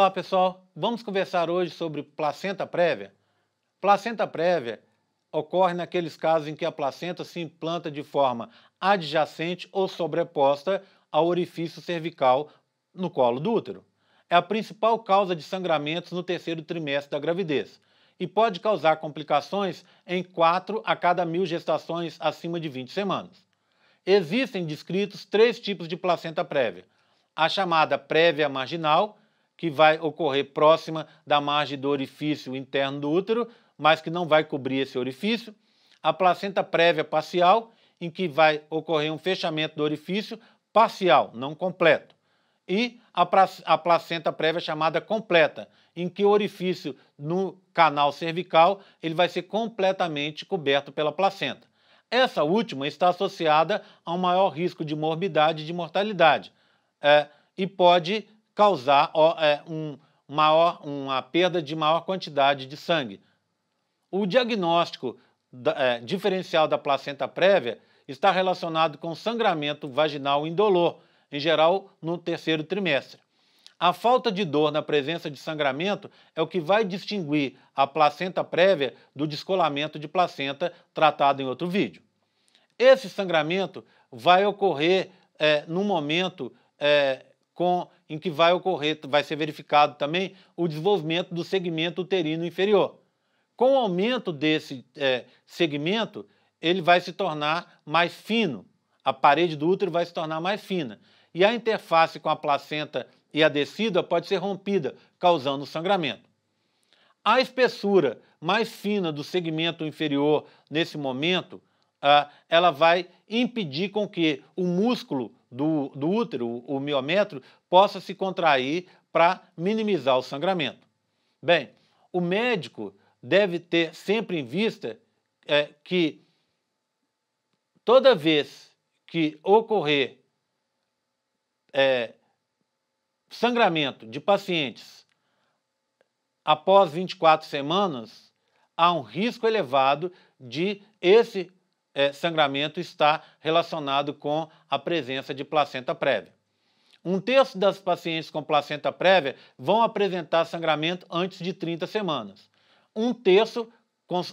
Olá pessoal, vamos conversar hoje sobre placenta prévia. Placenta prévia ocorre naqueles casos em que a placenta se implanta de forma adjacente ou sobreposta ao orifício cervical no colo do útero. É a principal causa de sangramentos no terceiro trimestre da gravidez e pode causar complicações em 4 a cada mil gestações acima de 20 semanas. Existem descritos três tipos de placenta prévia: a chamada prévia marginal, que vai ocorrer próxima da margem do orifício interno do útero, mas que não vai cobrir esse orifício. A placenta prévia parcial, em que vai ocorrer um fechamento do orifício parcial, não completo. E a, placenta prévia chamada completa, em que o orifício no canal cervical ele vai ser completamente coberto pela placenta. Essa última está associada a um maior risco de morbidade e de mortalidade é, e pode causar é, um maior, uma perda de maior quantidade de sangue. O diagnóstico da, é, diferencial da placenta prévia está relacionado com sangramento vaginal indolor, em geral no terceiro trimestre. A falta de dor na presença de sangramento é o que vai distinguir a placenta prévia do descolamento de placenta tratado em outro vídeo. Esse sangramento vai ocorrer é, no momento é, com, em que vai ocorrer, vai ser verificado também o desenvolvimento do segmento uterino inferior. Com o aumento desse é, segmento, ele vai se tornar mais fino, a parede do útero vai se tornar mais fina. E a interface com a placenta e a descida pode ser rompida, causando sangramento. A espessura mais fina do segmento inferior nesse momento, ah, ela vai impedir com que o músculo do, do útero, o miométrio, possa se contrair para minimizar o sangramento. Bem, o médico deve ter sempre em vista é, que toda vez que ocorrer é, sangramento de pacientes após 24 semanas, há um risco elevado de esse é, sangramento está relacionado com a presença de placenta prévia. Um terço das pacientes com placenta prévia vão apresentar sangramento antes de 30 semanas. Um terço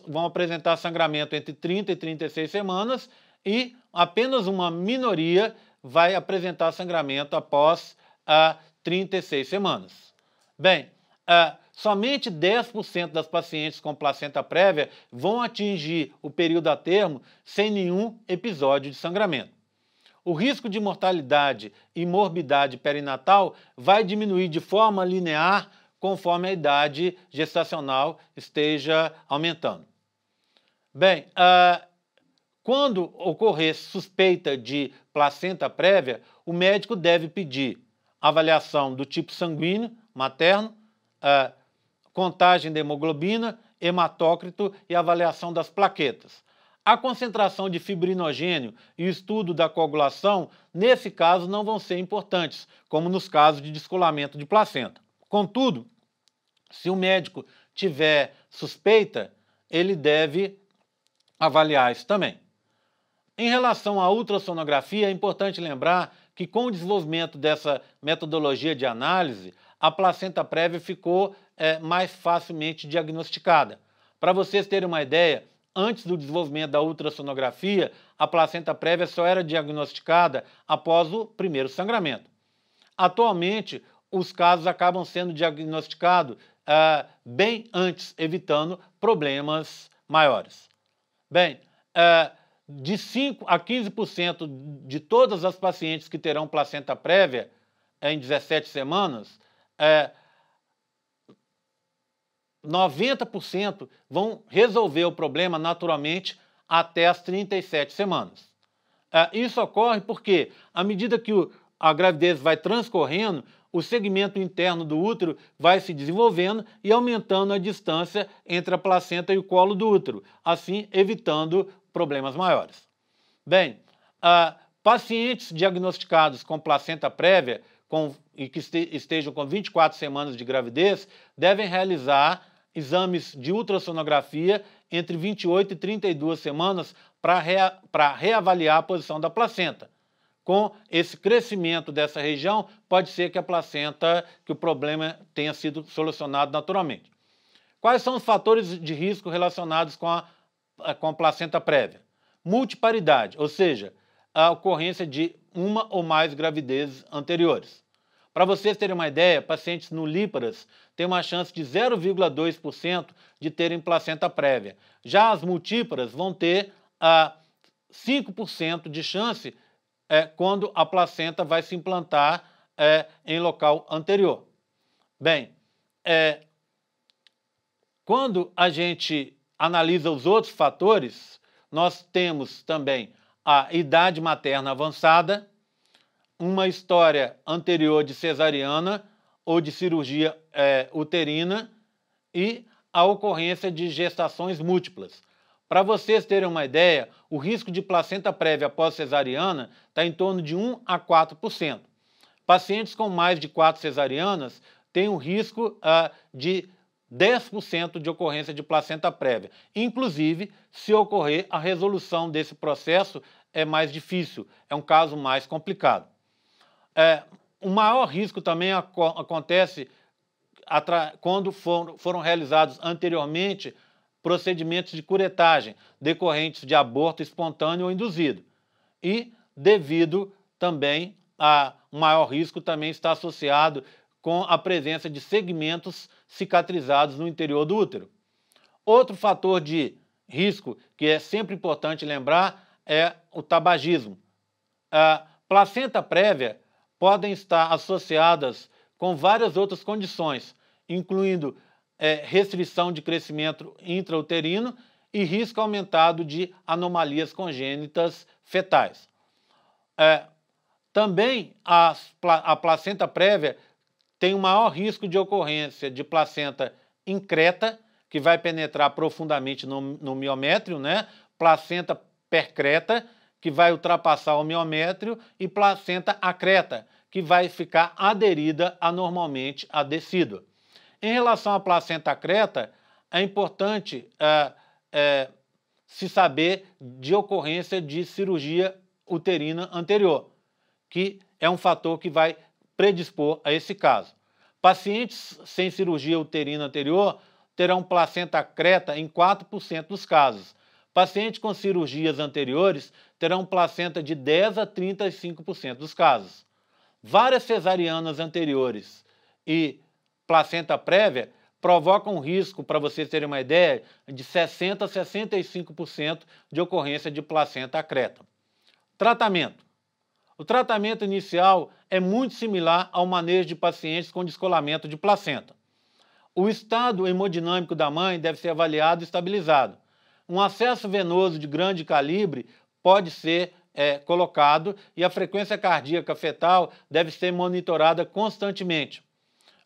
vão apresentar sangramento entre 30 e 36 semanas e apenas uma minoria vai apresentar sangramento após ah, a 36 semanas. Bem, ah, somente 10% das pacientes com placenta prévia vão atingir o período a termo sem nenhum episódio de sangramento. O risco de mortalidade e morbidade perinatal vai diminuir de forma linear conforme a idade gestacional esteja aumentando. Bem, uh, quando ocorrer suspeita de placenta prévia, o médico deve pedir avaliação do tipo sanguíneo materno, uh, contagem da hemoglobina, hematócrito e avaliação das plaquetas. A concentração de fibrinogênio e o estudo da coagulação, nesse caso, não vão ser importantes, como nos casos de descolamento de placenta. Contudo, se o médico tiver suspeita, ele deve avaliar isso também. Em relação à ultrassonografia, é importante lembrar que, com o desenvolvimento dessa metodologia de análise, a placenta prévia ficou é, mais facilmente diagnosticada. Para vocês terem uma ideia, antes do desenvolvimento da ultrassonografia, a placenta prévia só era diagnosticada após o primeiro sangramento. Atualmente, os casos acabam sendo diagnosticados é, bem antes, evitando problemas maiores. Bem, é, de 5 a 15% de todas as pacientes que terão placenta prévia é, em 17 semanas, é, 90% vão resolver o problema naturalmente até as 37 semanas. Ah, isso ocorre porque, à medida que a gravidez vai transcorrendo, o segmento interno do útero vai se desenvolvendo e aumentando a distância entre a placenta e o colo do útero, assim evitando problemas maiores. Bem, ah, pacientes diagnosticados com placenta prévia com, e que estejam com 24 semanas de gravidez devem realizar exames de ultrassonografia entre 28 e 32 semanas para rea, reavaliar a posição da placenta. Com esse crescimento dessa região, pode ser que a placenta, que o problema tenha sido solucionado naturalmente. Quais são os fatores de risco relacionados com a, com a placenta prévia? Multiparidade, ou seja, a ocorrência de uma ou mais gravidezes anteriores. Para vocês terem uma ideia, pacientes nulíparas têm uma chance de 0,2% de terem placenta prévia. Já as multíparas vão ter a 5% de chance é, quando a placenta vai se implantar é, em local anterior. Bem, é, quando a gente analisa os outros fatores, nós temos também a idade materna avançada, uma história anterior de cesariana ou de cirurgia é, uterina e a ocorrência de gestações múltiplas. Para vocês terem uma ideia, o risco de placenta prévia após cesariana está em torno de 1 a 4%. Pacientes com mais de 4 cesarianas têm um risco ah, de 10% de ocorrência de placenta prévia. Inclusive, se ocorrer, a resolução desse processo é mais difícil, é um caso mais complicado. É, o maior risco também acontece quando for, foram realizados anteriormente procedimentos de curetagem decorrentes de aborto espontâneo ou induzido. E devido também a um maior risco também está associado com a presença de segmentos cicatrizados no interior do útero. Outro fator de risco que é sempre importante lembrar é o tabagismo. A placenta prévia podem estar associadas com várias outras condições, incluindo é, restrição de crescimento intrauterino e risco aumentado de anomalias congênitas fetais. É, também a, a placenta prévia tem o maior risco de ocorrência de placenta increta, que vai penetrar profundamente no, no miométrio, né? placenta percreta, que vai ultrapassar o miométrio, e placenta acreta, que vai ficar aderida anormalmente a tecido. Em relação à placenta acreta, é importante é, é, se saber de ocorrência de cirurgia uterina anterior, que é um fator que vai predispor a esse caso. Pacientes sem cirurgia uterina anterior terão placenta creta em 4% dos casos, Pacientes com cirurgias anteriores terão placenta de 10 a 35% dos casos. Várias cesarianas anteriores e placenta prévia provocam um risco, para vocês terem uma ideia, de 60% a 65% de ocorrência de placenta acreta. Tratamento. O tratamento inicial é muito similar ao manejo de pacientes com descolamento de placenta. O estado hemodinâmico da mãe deve ser avaliado e estabilizado. Um acesso venoso de grande calibre pode ser é, colocado e a frequência cardíaca fetal deve ser monitorada constantemente.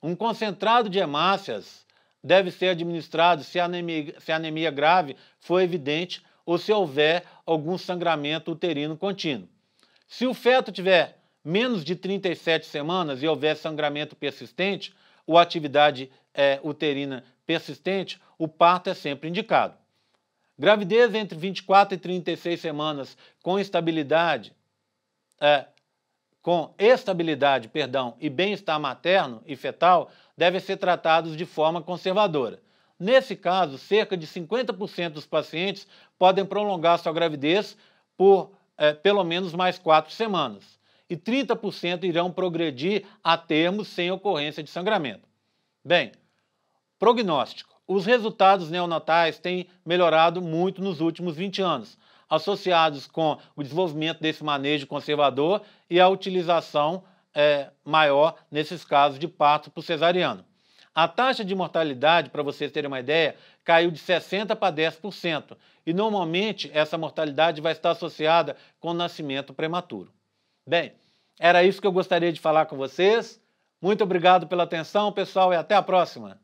Um concentrado de hemácias deve ser administrado se a anemia, se a anemia grave for evidente ou se houver algum sangramento uterino contínuo. Se o feto tiver menos de 37 semanas e houver sangramento persistente ou atividade é, uterina persistente, o parto é sempre indicado. Gravidez entre 24 e 36 semanas com estabilidade, é, com estabilidade, perdão, e bem-estar materno e fetal devem ser tratados de forma conservadora. Nesse caso, cerca de 50% dos pacientes podem prolongar sua gravidez por é, pelo menos mais quatro semanas e 30% irão progredir a termo sem ocorrência de sangramento. Bem, prognóstico. Os resultados neonatais têm melhorado muito nos últimos 20 anos, associados com o desenvolvimento desse manejo conservador e a utilização é, maior nesses casos de parto por cesariano. A taxa de mortalidade, para vocês terem uma ideia, caiu de 60% para 10%, e normalmente essa mortalidade vai estar associada com o nascimento prematuro. Bem, era isso que eu gostaria de falar com vocês. Muito obrigado pela atenção, pessoal, e até a próxima!